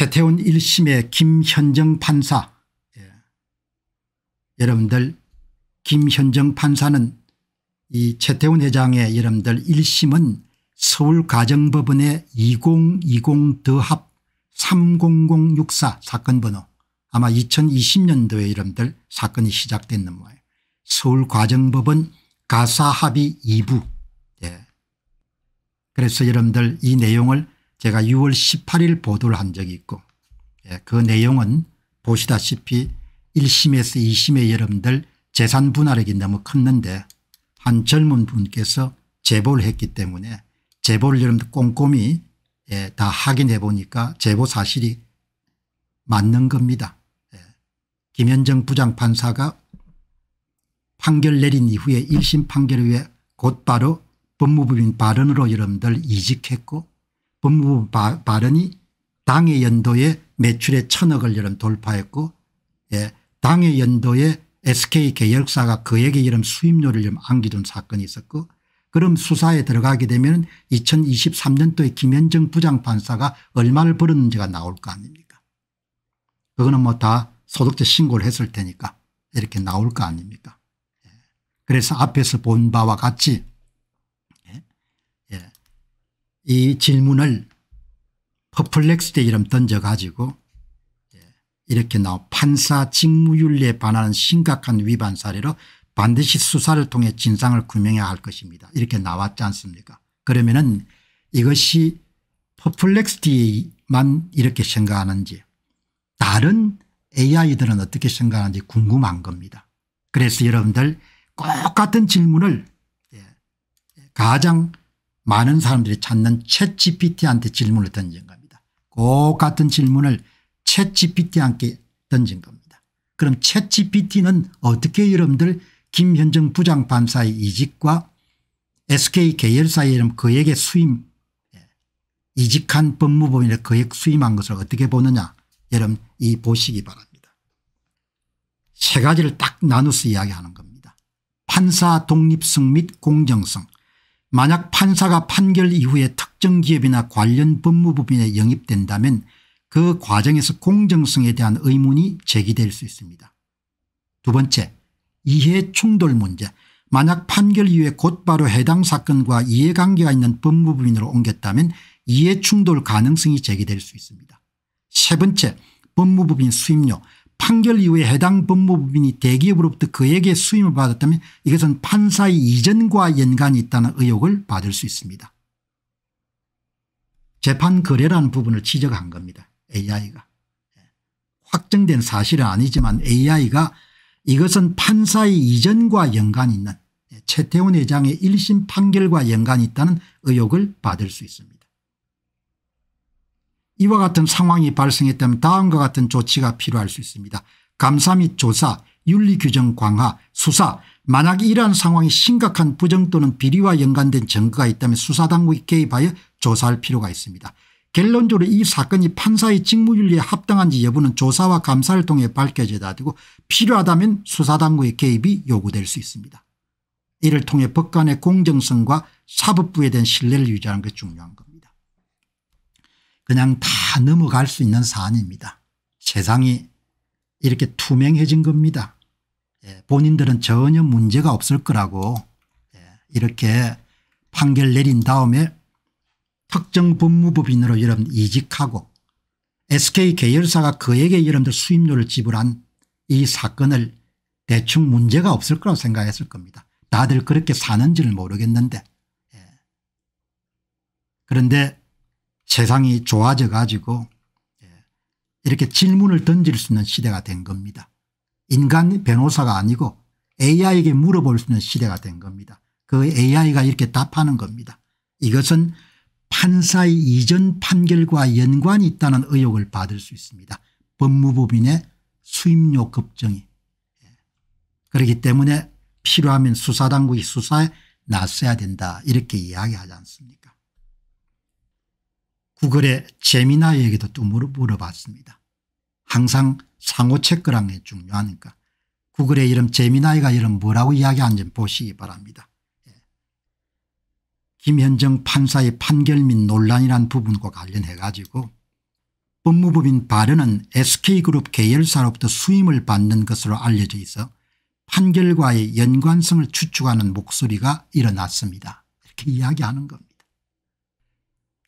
최태훈 1심의 김현정 판사 예. 여러분들 김현정 판사는 이 최태원 회장의 여러분들 1심은 서울가정법원의 2020 더합 30064 사건 번호 아마 2020년도에 여러분들 사건이 시작된 넘어요. 서울과정법원 가사합의 2부 예. 그래서 여러분들 이 내용을 제가 6월 18일 보도를 한 적이 있고 예, 그 내용은 보시다시피 1심에서 2심의 여러분들 재산 분할액이 너무 컸는데 한 젊은 분께서 제보를 했기 때문에 제보를 여러분들 꼼꼼히 예, 다 확인해 보니까 제보 사실이 맞는 겁니다. 예, 김현정 부장판사가 판결 내린 이후에 1심 판결 후에 곧바로 법무부인 발언으로 여러분들 이직했고 법무부 바, 발언이 당의 연도에 매출의 천억을 이름 돌파했고 예, 당의 연도에 SK 계열사가 그에게 이름 수입료를 좀안기둔 사건이 있었고 그럼 수사에 들어가게 되면 2023년도에 김현정 부장판사가 얼마를 벌었는지가 나올 거 아닙니까 그거는 뭐 다 소득세 신고를 했을 테니까 이렇게 나올 거 아닙니까 예. 그래서 앞에서 본 바와 같이 이 질문을 퍼플렉스대 이름 던져가지고 예, 이렇게 나온 판사 직무윤리에 반하는 심각한 위반 사례로 반드시 수사를 통해 진상을 규명해야 할 것입니다. 이렇게 나왔지 않습니까 그러면 은 이것이 퍼플렉스티만 이렇게 생각하는지 다른 AI들은 어떻게 생각하는지 궁금한 겁니다. 그래서 여러분들 똑같은 질문을 예, 예, 가장 많은 사람들이 찾는 챗 GPT한테 질문을 던진 겁니다. 꼭 같은 질문을 챗 GPT한테 던진 겁니다. 그럼 챗 GPT는 어떻게 여러분들 김현정 부장판사의 이직과 SK 계열사의 이름 거액의 수임 예, 이직한 법무법인의 거액 수임한 것을 어떻게 보느냐 여러분 이 보시기 바랍니다. 세 가지를 딱나누서 이야기하는 겁니다. 판사 독립성 및 공정성 만약 판사가 판결 이후에 특정 기업이나 관련 법무부인에 영입된다면 그 과정에서 공정성에 대한 의문이 제기될 수 있습니다. 두 번째 이해 충돌 문제 만약 판결 이후에 곧바로 해당 사건과 이해관계가 있는 법무부인으로 옮겼다면 이해 충돌 가능성이 제기될 수 있습니다. 세 번째 법무부인 수임료 판결 이후에 해당 법무부인이 대기업으로부터 그에게 수임을 받았다면 이것은 판사의 이전과 연관이 있다는 의혹을 받을 수 있습니다. 재판 거래라는 부분을 지적한 겁니다. AI가. 예. 확정된 사실은 아니지만 AI가 이것은 판사의 이전과 연관이 있는 예, 최태원 회장의 1심 판결과 연관이 있다는 의혹을 받을 수 있습니다. 이와 같은 상황이 발생했다면 다음과 같은 조치가 필요할 수 있습니다. 감사 및 조사, 윤리규정 강화, 수사 만약 이러한 상황이 심각한 부정 또는 비리와 연관된 증거가 있다면 수사당국이 개입하여 조사할 필요가 있습니다. 결론적으로 이 사건이 판사의 직무윤리에 합당한지 여부는 조사와 감사를 통해 밝혀져야 되고 필요하다면 수사당국의 개입이 요구될 수 있습니다. 이를 통해 법관의 공정성과 사법부에 대한 신뢰를 유지하는 것이 중요한 겁니다. 그냥 다 넘어갈 수 있는 사안입니다. 세상이 이렇게 투명해진 겁니다. 예, 본인들은 전혀 문제가 없을 거라고 예, 이렇게 판결 내린 다음에 특정 법무법인으로 여러분 이직하고 SK 계열사가 그에게 여러분들 수임료를 지불한 이 사건을 대충 문제가 없을 거라고 생각했을 겁니다. 다들 그렇게 사는지를 모르겠는데 예. 그런데 세상이 좋아져 가지고 예, 이렇게 질문을 던질 수 있는 시대가 된 겁니다. 인간 변호사가 아니고 AI에게 물어볼 수 있는 시대가 된 겁니다. 그 AI가 이렇게 답하는 겁니다. 이것은 판사의 이전 판결과 연관이 있다는 의혹을 받을 수 있습니다. 법무법인의 수임료 급정이. 예. 그렇기 때문에 필요하면 수사당국이 수사에 나서야 된다 이렇게 이야기하지 않습니까 구글의 재미나이에게도 또 물어봤습니다. 항상 상호 체크랑이 중요하니까 구글의 이름 재미나이가 이름 뭐라고 이야기하는지 보시기 바랍니다. 예. 김현정 판사의 판결 및 논란이란 부분과 관련해 가지고 법무법인 바른은 SK그룹 계열사로부터 수임을 받는 것으로 알려져 있어 판결과의 연관성을 추측하는 목소리가 일어났습니다. 이렇게 이야기하는 겁니다.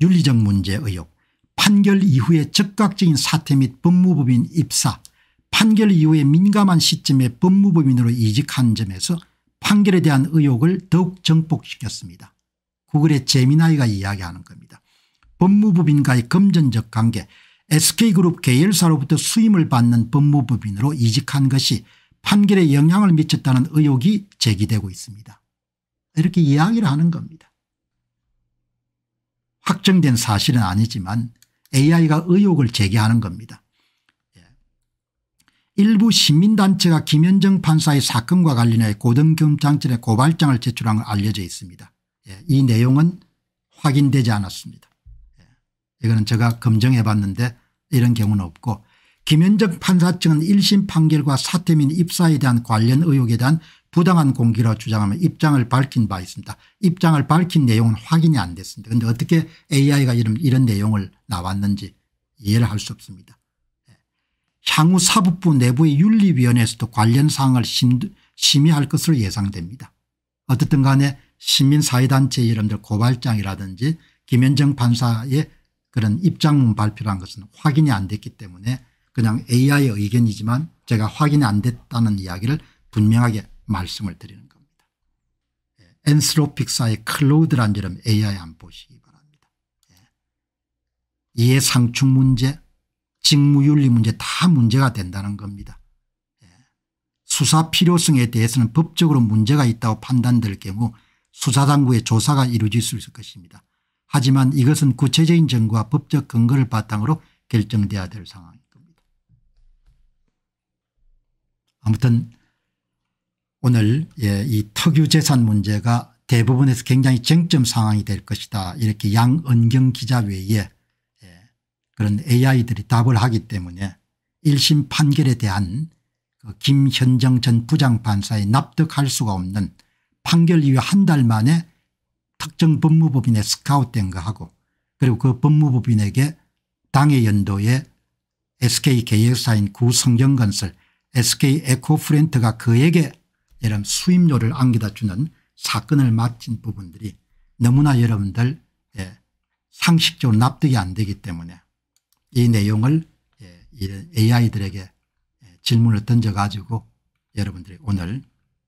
윤리적 문제 의혹 판결 이후에 즉각적인 사퇴 및 법무법인 입사 판결 이후에 민감한 시점에 법무법인으로 이직한 점에서 판결에 대한 의혹을 더욱 정폭시켰습니다. 구글의 재미나이가 이야기하는 겁니다. 법무법인과의 금전적 관계 SK그룹 계열사로부터 수임을 받는 법무법인으로 이직한 것이 판결에 영향을 미쳤다는 의혹이 제기되고 있습니다. 이렇게 이야기를 하는 겁니다. 확정된 사실은 아니지만 AI가 의혹을 제기하는 겁니다. 예. 일부 시민단체가 김현정 판사의 사건과 관련해 고등경찰청에 고발장을 제출한 걸 알려져 있습니다. 예, 이 내용은 확인되지 않았습니다. 예. 이거는 제가 검증해 봤는데 이런 경우는 없고 김현정 판사 측은 1심 판결과 사태민 입사에 대한 관련 의혹에 대한 부당한 공기로 주장하며 입장을 밝힌 바 있습니다. 입장을 밝힌 내용은 확인이 안 됐습니다. 그런데 어떻게 AI가 이런, 이런 내용을 나왔는지 이해를 할 수 없습니다. 예. 향후 사법부 내부의 윤리위원회에서도 관련 사항을 심의할 것으로 예상됩니다. 어떻든 간에 시민사회단체 이름들 고발장이라든지 김현정 판사의 그런 입장문 발표란 것은 확인이 안 됐기 때문에 그냥 AI의 의견이지만 제가 확인이 안 됐다는 이야기를 분명하게 말씀을 드리는 겁니다. 예. 엔스로픽사의 클로드란 이름 AI 안 보시기 바랍니다. 예. 이해상충 문제 직무윤리 문제 다 문제가 된다는 겁니다. 예. 수사 필요성에 대해서는 법적으로 문제가 있다고 판단될 경우 수사당국의 조사가 이루어질 수 있을 것입니다. 하지만 이것은 구체적인 증거와 법적 근거를 바탕으로 결정돼야 될 상황인 니다 아무튼 오늘 예, 이 특유재산 문제가 대부분에서 굉장히 쟁점 상황이 될 것이다 이렇게 양은경 기자 외에 예, 그런 AI들이 답을 하기 때문에 1심 판결에 대한 그 김현정 전 부장판사의 납득할 수가 없는 판결 이후 한 달 만에 특정 법무법인에 스카웃된 거하고 그리고 그 법무법인에게 당해 연도에 SK 계열사인 구성경건설 SK 에코프렌트가 그에게 이런 수임료를 안겨다 주는 사건을 마친 부분들이 너무나 여러분들 예, 상식적으로 납득이 안 되기 때문에 이 내용을 예, AI들에게 예, 질문을 던져가지고 여러분들이 오늘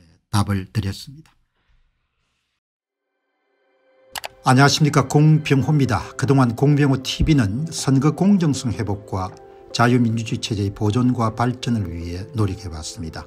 예, 답을 드렸습니다. 안녕하십니까 공병호입니다. 그동안 공병호TV는 선거 공정성 회복과 자유민주주의 체제의 보존과 발전을 위해 노력해왔습니다.